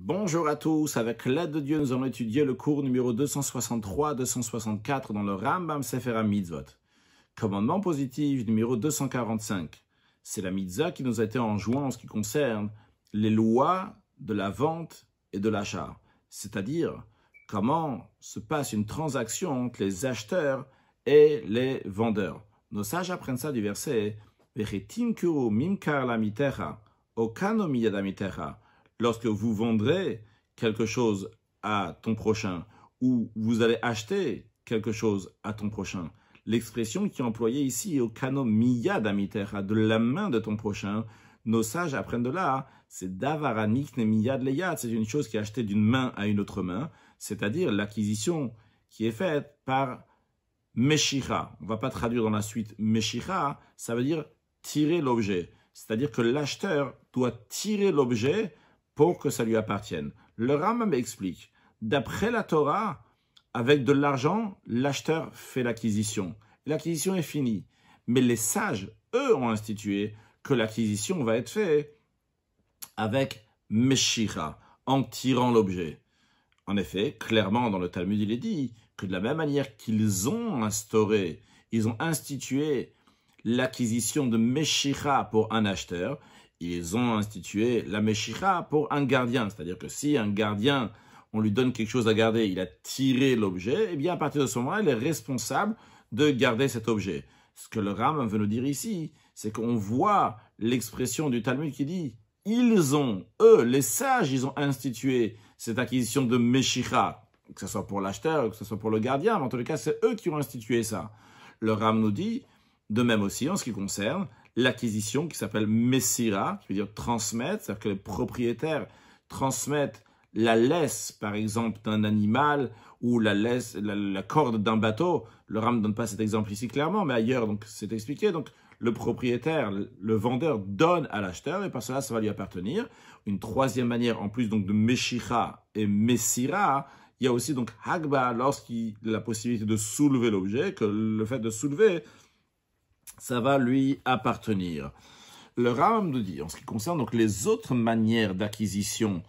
Bonjour à tous, avec l'aide de Dieu, nous allons étudier le cours numéro 263-264 dans le Rambam Sefer Mitzvot. Commandement positif numéro 245. C'est la mitzvah qui nous a été enjoint en ce qui concerne les lois de la vente et de l'achat, c'est-à-dire comment se passe une transaction entre les acheteurs et les vendeurs. Nos sages apprennent ça du verset « Vechetim kuru mimkar lamitecha, okano lorsque vous vendrez quelque chose à ton prochain ou vous allez acheter quelque chose à ton prochain, l'expression qui est employée ici au canon miyad amitecha, de la main de ton prochain, nos sages apprennent de là, c'est davaranik miyad leyad, c'est une chose qui est achetée d'une main à une autre main, c'est-à-dire l'acquisition qui est faite par meshira. On ne va pas traduire dans la suite meshira. ça veut dire tirer l'objet. C'est-à-dire que l'acheteur doit tirer l'objet pour que ça lui appartienne. Le Rambam explique, d'après la Torah, avec de l'argent, l'acheteur fait l'acquisition. L'acquisition est finie. Mais les sages, eux, ont institué que l'acquisition va être faite avec meshicha en tirant l'objet. En effet, clairement, dans le Talmud, il est dit que de la même manière qu'ils ont instauré, ils ont institué l'acquisition de meshicha pour un acheteur, ils ont institué la Meshicha pour un gardien. C'est-à-dire que si un gardien, on lui donne quelque chose à garder, il a tiré l'objet, et eh bien à partir de ce moment-là, il est responsable de garder cet objet. Ce que le Ram veut nous dire ici, c'est qu'on voit l'expression du Talmud qui dit ils ont, eux, les sages, ils ont institué cette acquisition de Meshicha, que ce soit pour l'acheteur, que ce soit pour le gardien, mais en tout cas, c'est eux qui ont institué ça. Le Ram nous dit de même aussi, en ce qui concerne l'acquisition qui s'appelle Messira, qui veut dire transmettre, c'est-à-dire que les propriétaires transmettent la laisse, par exemple, d'un animal ou la laisse, la, corde d'un bateau. Le RAM ne donne pas cet exemple ici clairement, mais ailleurs, donc c'est expliqué. Donc le propriétaire, le vendeur donne à l'acheteur et par cela, ça va lui appartenir. Une troisième manière, en plus donc de meshira » et Messira, il y a aussi donc Hagba, lorsqu'il a la possibilité de soulever l'objet, que le fait de soulever, ça va lui appartenir. Le Ram nous dit, en ce qui concerne donc les autres manières d'acquisition,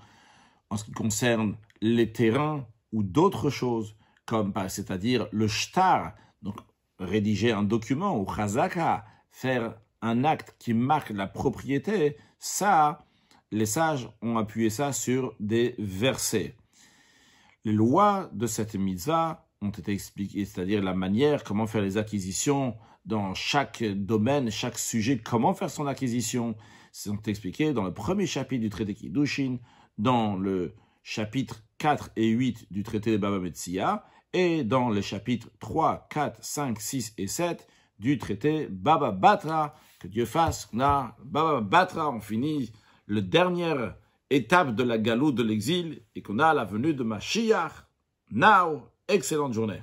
en ce qui concerne les terrains ou d'autres choses, comme c'est-à-dire le shtar, donc rédiger un document ou chazaka, faire un acte qui marque la propriété, ça, les sages ont appuyé ça sur des versets. Les lois de cette mitzvah ont été expliqués c'est-à-dire la manière, comment faire les acquisitions dans chaque domaine, chaque sujet, comment faire son acquisition, sont expliqués dans le premier chapitre du traité Kidushin, dans le chapitre 4 et 8 du traité de Baba Metzia, et dans les chapitres 3, 4, 5, 6 et 7 du traité Baba Batra, que Dieu fasse, na Baba Batra, on finit la dernière étape de la galoute de l'exil, et qu'on a la venue de Mashiach, now, Excellente journée.